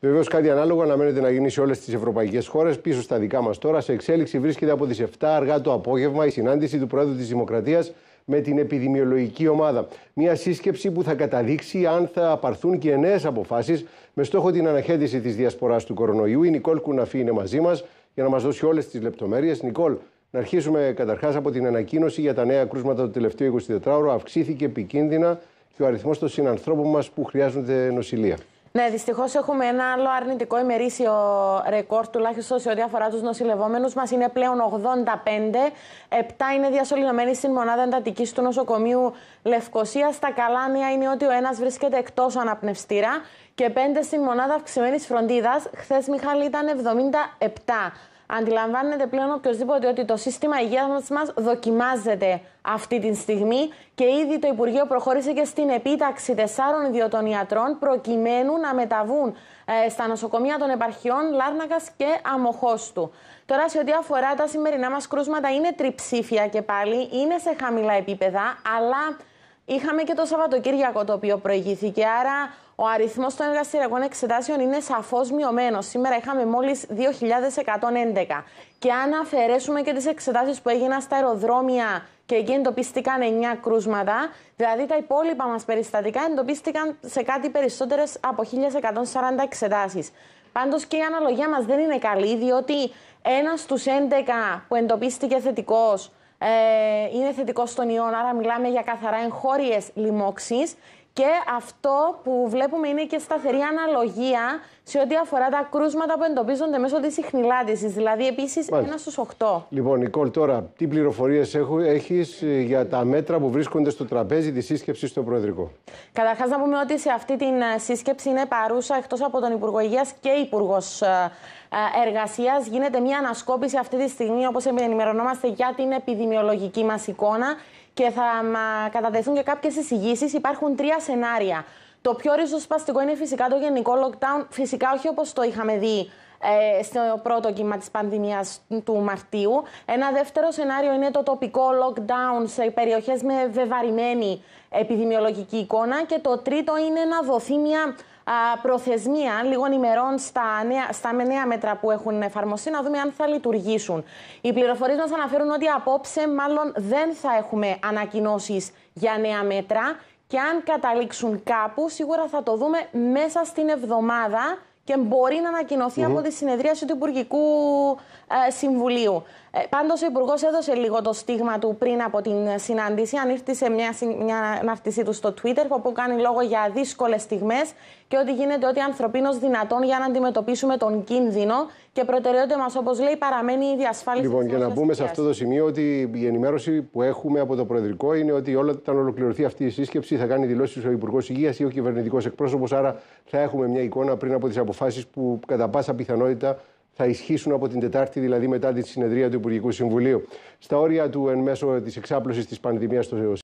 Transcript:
Βεβαίως, κάτι ανάλογο αναμένεται να γίνει σε όλες τις ευρωπαϊκές χώρες. Πίσω στα δικά μας τώρα, σε εξέλιξη βρίσκεται από τις 7 αργά το απόγευμα η συνάντηση του Πρόεδρου της Δημοκρατίας με την επιδημιολογική ομάδα. Μια σύσκεψη που θα καταδείξει αν θα απαρθούν και νέες αποφάσεις με στόχο την αναχέτηση της διασποράς του κορονοϊού. Η Νικόλ Κουναφή είναι μαζί μας για να μας δώσει όλες τις λεπτομέρειες. Νικόλ, να αρχίσουμε καταρχάς από την ανακοίνωση για τα νέα κρούσματα το τελευταιο 24 24ωρο. Αυξήθηκε επικίνδυνα και ο αριθμός των συνανθρώπων μας που χρειάζονται νοσηλεία. Ναι, δυστυχώς έχουμε ένα άλλο αρνητικό ημερήσιο ρεκόρ, τουλάχιστον σε ό,τι αφορά τους νοσηλευόμενους μας. Είναι πλέον 85. 7 είναι διασωληνωμένοι στην μονάδα εντατικής του νοσοκομείου Λευκοσία. Τα καλά νέα είναι ότι ο ένας βρίσκεται εκτός αναπνευστήρα και 5 στην μονάδα αυξημένης φροντίδας. Χθες, Μιχάλη, ήταν 77. Αντιλαμβάνεται πλέον οποιοδήποτε ότι το σύστημα υγείας μας δοκιμάζεται αυτή τη στιγμή και ήδη το Υπουργείο προχώρησε και στην επίταξη τεσσάρων ιδιωτών ιατρών προκειμένου να μεταβούν ε, στα νοσοκομεία των επαρχιών Λάρνακας και Αμοχώστου. Τώρα, σε ό,τι αφορά τα σημερινά μας κρούσματα, είναι τριψήφια και πάλι, είναι σε χαμηλά επίπεδα, αλλά Είχαμε και το Σαββατοκύριακο το οποίο προηγήθηκε, άρα ο αριθμός των εργαστηριακών εξετάσεων είναι σαφώς μειωμένος. Σήμερα είχαμε μόλις 2.111. Και αν αφαιρέσουμε και τις εξετάσεις που έγιναν στα αεροδρόμια και εκεί εντοπίστηκαν 9 κρούσματα, δηλαδή τα υπόλοιπα μας περιστατικά εντοπίστηκαν σε κάτι περισσότερες από 1.140 εξετάσεις. Πάντως και η αναλογία μας δεν είναι καλή, διότι ένας στους 11 που εντοπίστηκε θετικός ε, είναι θετικό στον ιόν, άρα μιλάμε για καθαρά εγχώριες λοιμώξεις και αυτό που βλέπουμε είναι και σταθερή αναλογία σε ό,τι αφορά τα κρούσματα που εντοπίζονται μέσω της συχνηλάτηση. Δηλαδή, επίσης, ένα στους 8. Λοιπόν, Νικόλ, τώρα, τι πληροφορίες έχεις ε, για τα μέτρα που βρίσκονται στο τραπέζι της σύσκεψης στο Προεδρικό. Καταρχάς, να πούμε ότι σε αυτή τη ε, σύσκεψη είναι παρούσα εκτός από τον Υπουργό Υγείας και Υπουργός ε, εργασίας γίνεται μια ανασκόπηση αυτή τη στιγμή, όπως ενημερωνόμαστε, για την επιδημιολογική μας εικόνα και θα κατατεθούν και κάποιες εισηγήσεις. Υπάρχουν τρία σενάρια. Το πιο ριζοσπαστικό είναι φυσικά το γενικό lockdown, φυσικά όχι όπως το είχαμε δει ε, στο πρώτο κύμα της πανδημίας του Μαρτίου. Ένα δεύτερο σενάριο είναι το τοπικό lockdown σε περιοχές με βεβαρημένη επιδημιολογική εικόνα και το τρίτο είναι να δοθεί μια προθεσμία λίγων ημερών στα νέα, στα νέα μέτρα που έχουν εφαρμοστεί, να δούμε αν θα λειτουργήσουν. Οι πληροφορίες μας αναφέρουν ότι απόψε, μάλλον δεν θα έχουμε ανακοινώσεις για νέα μέτρα. Και αν καταλήξουν κάπου, σίγουρα θα το δούμε μέσα στην εβδομάδα και μπορεί να ανακοινωθει από τη συνεδρίαση του Υπουργικού ε, Συμβουλίου. Ε, Πάντως, ο Υπουργός έδωσε λίγο το στίγμα του πριν από την συνάντηση. Αν σε μια, μια αναρτησή του στο Twitter, όπου κάνει λόγο για δύσκολες στιγμές και ότι γίνεται ό,τι ανθρωπίνω δυνατόν για να αντιμετωπίσουμε τον κίνδυνο και προτεραιότητα μας, όπως λέει, παραμένει η διασφάλιση Λοιπόν, για να πούμε σε αυτό το σημείο ότι η ενημέρωση που έχουμε από το Προεδρικό είναι ότι όταν ολοκληρωθεί αυτή η σύσκεψη θα κάνει δηλώσεις ο Υπουργός Υγείας ή ο κυβερνητικός εκπρόσωπος. Άρα θα έχουμε μια εικόνα πριν από τις αποφάσεις που κατά πάσα πιθανότητα θα ισχύσουν από την Τετάρτη, δηλαδή μετά τη συνεδρία του Υπουργικού Συμβουλίου. Στα όρια του εν μέσω της εξάπλωσης της πανδημίας στο